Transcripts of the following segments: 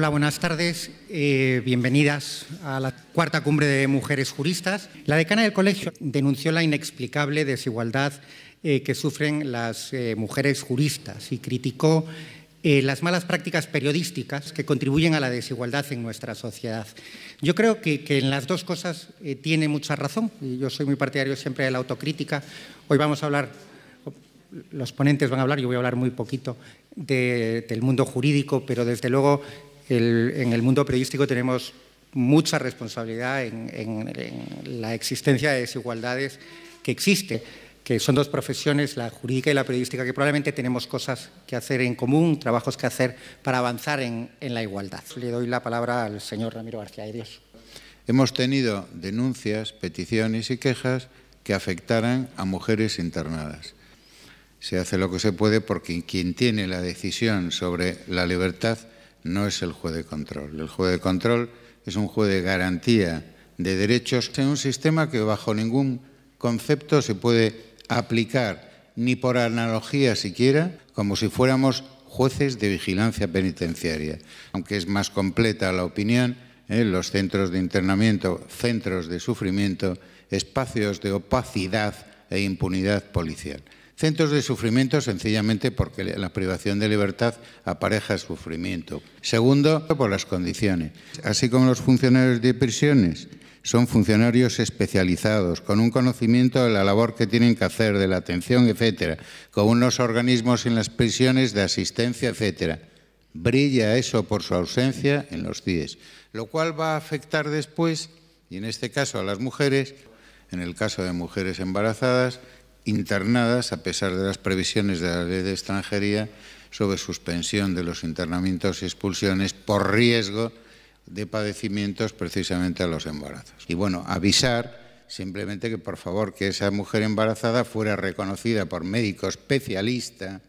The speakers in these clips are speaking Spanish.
Hola, buenas tardes. Eh, bienvenidas a la cuarta cumbre de mujeres juristas. La decana del colegio denunció la inexplicable desigualdad eh, que sufren las eh, mujeres juristas y criticó las malas prácticas periodísticas que contribuyen a la desigualdad en nuestra sociedad. Yo creo que, en las dos cosas tiene mucha razón. Yo soy muy partidario siempre de la autocrítica. Hoy vamos a hablar los ponentes van a hablar, yo voy a hablar muy poquito del mundo jurídico, pero desde luego en el mundo periodístico tenemos mucha responsabilidad en, la existencia de desigualdades que existe, que son dos profesiones, la jurídica y la periodística, que probablemente tenemos cosas que hacer en común, trabajos que hacer para avanzar en, en la igualdad. Le doy la palabra al señor Ramiro García de Dios. Hemos tenido denuncias, peticiones y quejas que afectaran a mujeres internadas. Se hace lo que se puede porque quien tiene la decisión sobre la libertad no es el juez de control. El juez de control es un juez de garantía de derechos en un sistema que bajo ningún concepto se puede aplicar, ni por analogía siquiera, como si fuéramos jueces de vigilancia penitenciaria. Aunque es más completa la opinión, ¿eh? los centros de internamiento, centros de sufrimiento, espacios de opacidad e impunidad policial. Centros de sufrimiento sencillamente porque la privación de libertad apareja sufrimiento. Segundo, por las condiciones. Así como los funcionarios de prisiones son funcionarios especializados, con un conocimiento de la labor que tienen que hacer, de la atención, etcétera, con unos organismos en las prisiones de asistencia, etcétera. Brilla eso por su ausencia en los CIES, lo cual va a afectar después, y en este caso a las mujeres, en el caso de mujeres embarazadas, internadas, a pesar de las previsiones de la ley de extranjería sobre suspensión de los internamientos y expulsiones por riesgo de padecimientos precisamente a los embarazos. Y bueno, avisar simplemente que por favor que esa mujer embarazada fuera reconocida por médico especialista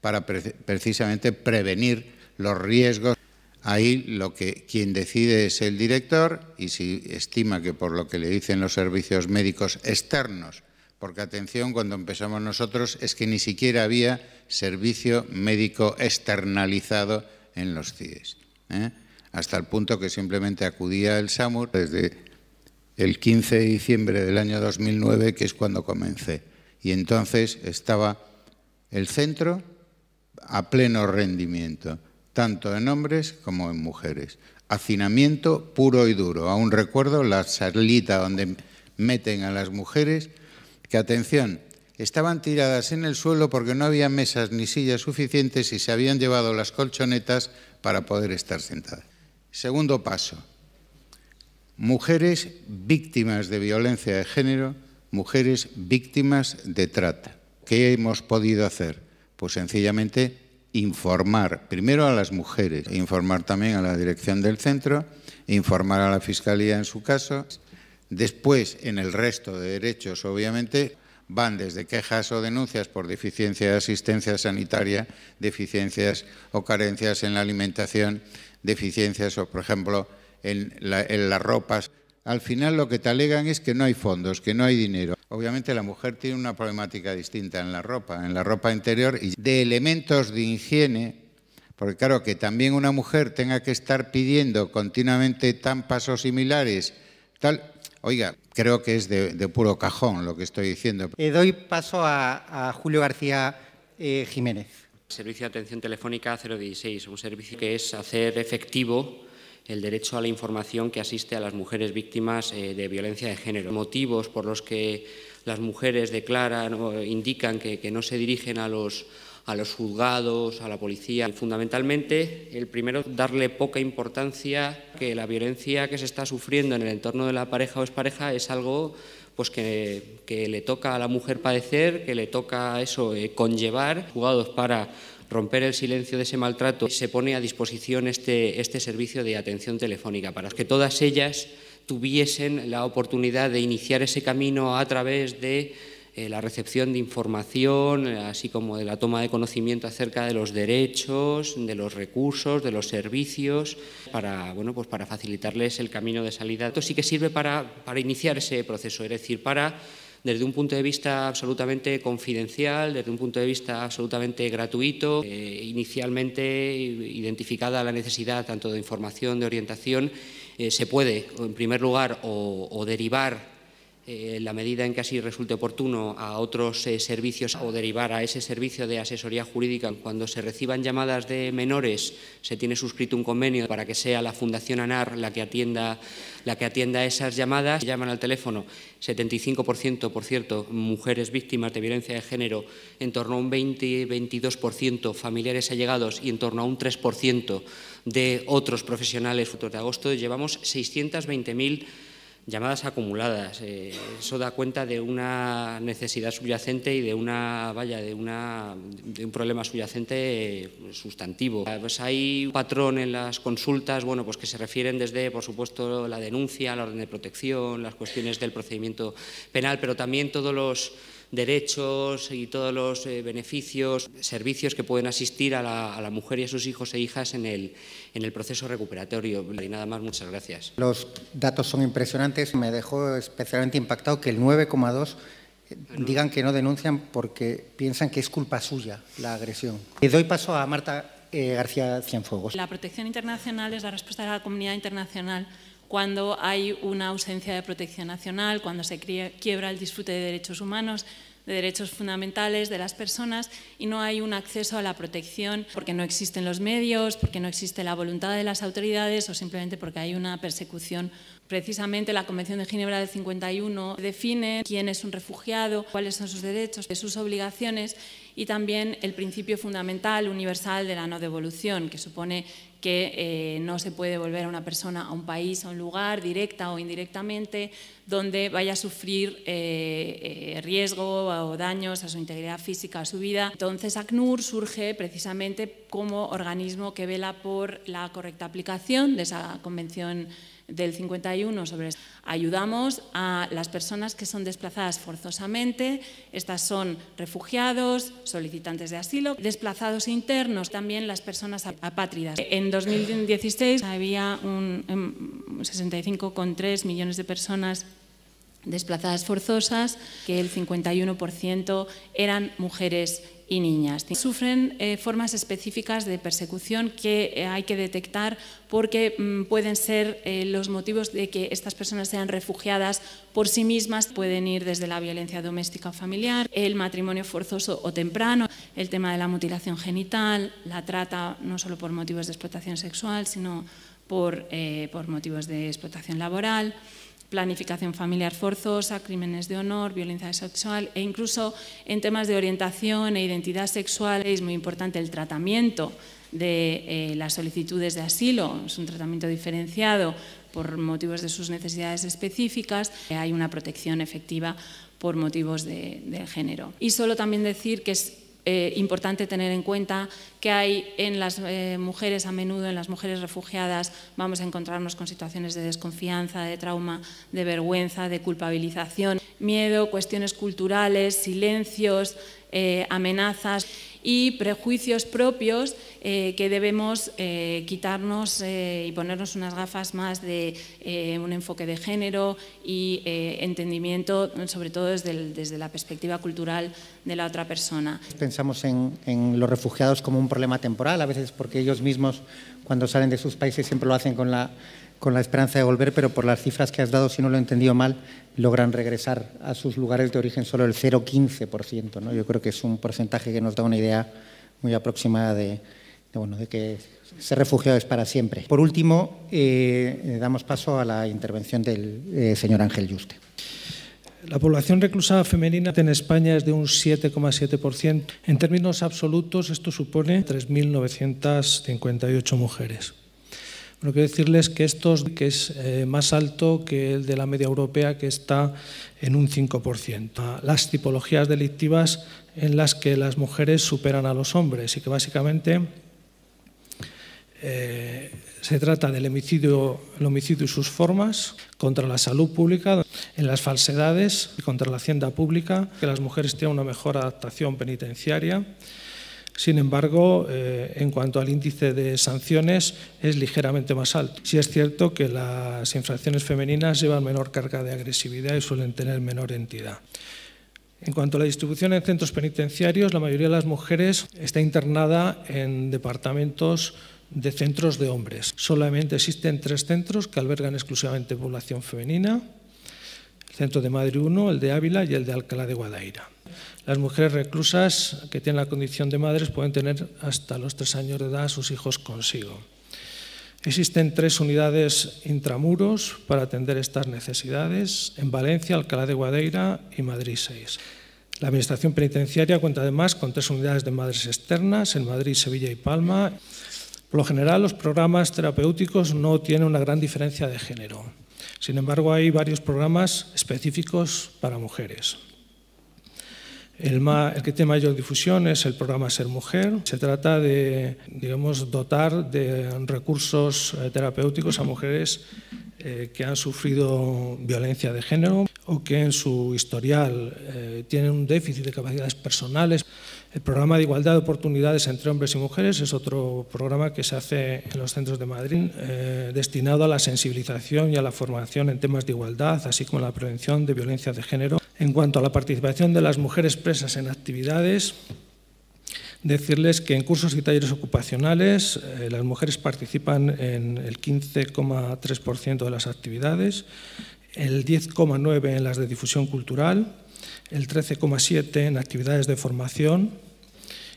para precisamente prevenir los riesgos. Ahí lo que quien decide es el director y si estima que por lo que le dicen los servicios médicos externos porque atención, cuando empezamos nosotros es que ni siquiera había servicio médico externalizado en los CIES. ¿eh? Hasta el punto que simplemente acudía el SAMUR desde el 15 de diciembre del año 2009, que es cuando comencé. Y entonces estaba el centro a pleno rendimiento, tanto en hombres como en mujeres. Hacinamiento puro y duro. Aún recuerdo la salita donde meten a las mujeres que atención, estaban tiradas en el suelo porque no había mesas ni sillas suficientes y se habían llevado las colchonetas para poder estar sentadas. Segundo paso, mujeres víctimas de violencia de género, mujeres víctimas de trata. ¿Qué hemos podido hacer? Pues sencillamente informar primero a las mujeres, informar también a la dirección del centro, informar a la Fiscalía en su caso Después, en el resto de derechos, obviamente, van desde quejas o denuncias por deficiencia de asistencia sanitaria, deficiencias o carencias en la alimentación, deficiencias o, por ejemplo, en, en las ropas. Al final lo que te alegan es que no hay fondos, que no hay dinero. Obviamente la mujer tiene una problemática distinta en la ropa, en la ropa interior y de elementos de higiene, porque claro, que también una mujer tenga que estar pidiendo continuamente tampas o similares, tal, Oiga, creo que es de, puro cajón lo que estoy diciendo. Eh, doy paso a, Julio García eh, Jiménez. Servicio de atención telefónica 016, un servicio que es hacer efectivo el derecho a la información que asiste a las mujeres víctimas eh, de violencia de género. Motivos por los que las mujeres declaran o indican que no se dirigen a los a los juzgados, a la policía. Fundamentalmente, el primero, darle poca importancia que la violencia que se está sufriendo en el entorno de la pareja o expareja es algo pues que, le toca a la mujer padecer, que le toca eso eh, conllevar, juzgados para romper el silencio de ese maltrato, se pone a disposición este, este servicio de atención telefónica para que todas ellas tuviesen la oportunidad de iniciar ese camino a través de eh, la recepción de información, eh, así como de la toma de conocimiento acerca de los derechos, de los recursos, de los servicios, para, bueno, pues para facilitarles el camino de salida. Esto sí que sirve para, iniciar ese proceso, es decir, para desde un punto de vista absolutamente confidencial, desde un punto de vista absolutamente gratuito. Eh, inicialmente identificada la necesidad tanto de información, de orientación, se puede, en primer lugar, o derivar eh, la medida en que así resulte oportuno a otros eh, servicios o derivar a ese servicio de asesoría jurídica. Cuando se reciban llamadas de menores, se tiene suscrito un convenio para que sea la Fundación ANAR la que atienda, la que atienda esas llamadas. Llaman al teléfono 75%, por cierto, mujeres víctimas de violencia de género, en torno a un 20-22% familiares allegados y en torno a un 3% de otros profesionales. de agosto llevamos 620.000 llamadas acumuladas. Eh, eso da cuenta de una necesidad subyacente y de una vaya de, una, de un problema subyacente eh, sustantivo. Ah, pues hay un patrón en las consultas, bueno, pues que se refieren desde, por supuesto, la denuncia, la orden de protección, las cuestiones del procedimiento penal, pero también todos los derechos y todos los eh, beneficios, servicios que pueden asistir a la, mujer y a sus hijos e hijas en el, en el proceso recuperatorio. Y nada más, muchas gracias. Los datos son impresionantes. Me dejó especialmente impactado que el 9,2 eh, ah, digan que no denuncian porque piensan que es culpa suya la agresión. Le doy paso a Marta eh, García Cienfuegos. La protección internacional es la respuesta de la comunidad internacional cuando hay una ausencia de protección nacional, cuando se quiebra el disfrute de derechos humanos, de derechos fundamentales de las personas y no hay un acceso a la protección porque no existen los medios, porque no existe la voluntad de las autoridades o simplemente porque hay una persecución. Precisamente la Convención de Ginebra del 51 define quién es un refugiado, cuáles son sus derechos, sus obligaciones y también el principio fundamental universal de la no devolución, que supone que eh, no se puede volver a una persona a un país, a un lugar, directa o indirectamente, donde vaya a sufrir eh, eh, riesgo o daños a su integridad física, a su vida. Entonces, ACNUR surge precisamente como organismo que vela por la correcta aplicación de esa convención del 51 sobre ayudamos a las personas que son desplazadas forzosamente, estas son refugiados, solicitantes de asilo, desplazados internos, también las personas apátridas. En 2016 había un 65,3 em, millones de personas desplazadas forzosas, que el 51% eran mujeres y niñas. Sufren eh, formas específicas de persecución que eh, hay que detectar porque mm, pueden ser eh, los motivos de que estas personas sean refugiadas por sí mismas. Pueden ir desde la violencia doméstica o familiar, el matrimonio forzoso o temprano, el tema de la mutilación genital, la trata no solo por motivos de explotación sexual, sino por, por motivos de explotación laboral planificación familiar forzosa, crímenes de honor, violencia sexual e incluso en temas de orientación e identidad sexual es muy importante el tratamiento de eh, las solicitudes de asilo, es un tratamiento diferenciado por motivos de sus necesidades específicas, hay una protección efectiva por motivos de, de género. Y solo también decir que es eh, importante tener en cuenta que hay en las eh, mujeres, a menudo en las mujeres refugiadas, vamos a encontrarnos con situaciones de desconfianza, de trauma, de vergüenza, de culpabilización, miedo, cuestiones culturales, silencios, eh, amenazas y prejuicios propios eh, que debemos eh, quitarnos eh, y ponernos unas gafas más de un enfoque de género y entendimiento, sobre todo desde, desde, la perspectiva cultural de la otra persona. Pensamos en, los refugiados como un problema temporal, a veces porque ellos mismos cuando salen de sus países siempre lo hacen con la con la esperanza de volver, pero por las cifras que has dado, si no lo he entendido mal, logran regresar a sus lugares de origen solo el 0,15%. ¿no? Yo creo que es un porcentaje que nos da una idea muy aproximada de, de, bueno, de que ser refugiado es para siempre. Por último, eh, eh, damos paso a la intervención del eh, señor Ángel Juste. La población reclusa femenina en España es de un 7,7%. En términos absolutos, esto supone 3.958 mujeres que quiero decirles que esto que es eh, más alto que el de la media europea, que está en un 5%. Las tipologías delictivas en las que las mujeres superan a los hombres y que básicamente eh, se trata del homicidio, homicidio y sus formas, contra la salud pública, en las falsedades y contra la hacienda pública, que las mujeres tienen una mejor adaptación penitenciaria sin embargo, eh, en cuanto al índice de sanciones, es ligeramente más alto. Sí es cierto que las infracciones femeninas llevan menor carga de agresividad y suelen tener menor entidad. En cuanto a la distribución en centros penitenciarios, la mayoría de las mujeres está internada en departamentos de centros de hombres. Solamente existen tres centros que albergan exclusivamente población femenina, centro de Madrid 1, el de Ávila y el de Alcalá de Guadaira. Las mujeres reclusas que tienen la condición de madres pueden tener hasta los tres años de edad sus hijos consigo. Existen tres unidades intramuros para atender estas necesidades en Valencia, Alcalá de Guadeira y Madrid 6. La Administración Penitenciaria cuenta además con tres unidades de madres externas en Madrid, Sevilla y Palma. Por lo general, los programas terapéuticos no tienen una gran diferencia de género. Sin embargo, hay varios programas específicos para mujeres. El, que tiene mayor difusión es el programa Ser Mujer. Se trata de, dotar de recursos eh, terapéuticos a mujeres eh, que han sufrido violencia de género o que en su historial eh, tienen un déficit de capacidades personales. El programa de igualdad de oportunidades entre hombres y mujeres es otro programa que se hace en los centros de Madrid eh, destinado a la sensibilización y a la formación en temas de igualdad, así como la prevención de violencia de género. En cuanto a la participación de las mujeres presas en actividades, decirles que en cursos y talleres ocupacionales eh, las mujeres participan en el 15,3% de las actividades, el 10,9% en las de difusión cultural, el 13,7% en actividades de formación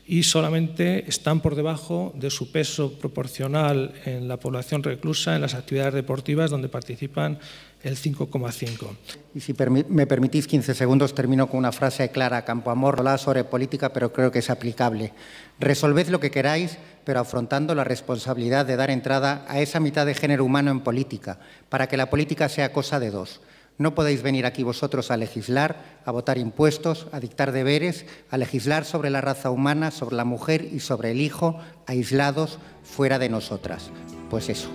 y solamente están por debajo de su peso proporcional en la población reclusa en las actividades deportivas donde participan el 5,5. Y si me permitís 15 segundos, termino con una frase clara, Clara Campoamor, la sobre política, pero creo que es aplicable. Resolved lo que queráis, pero afrontando la responsabilidad de dar entrada a esa mitad de género humano en política, para que la política sea cosa de dos. No podéis venir aquí vosotros a legislar, a votar impuestos, a dictar deberes, a legislar sobre la raza humana, sobre la mujer y sobre el hijo, aislados, fuera de nosotras. Pues eso.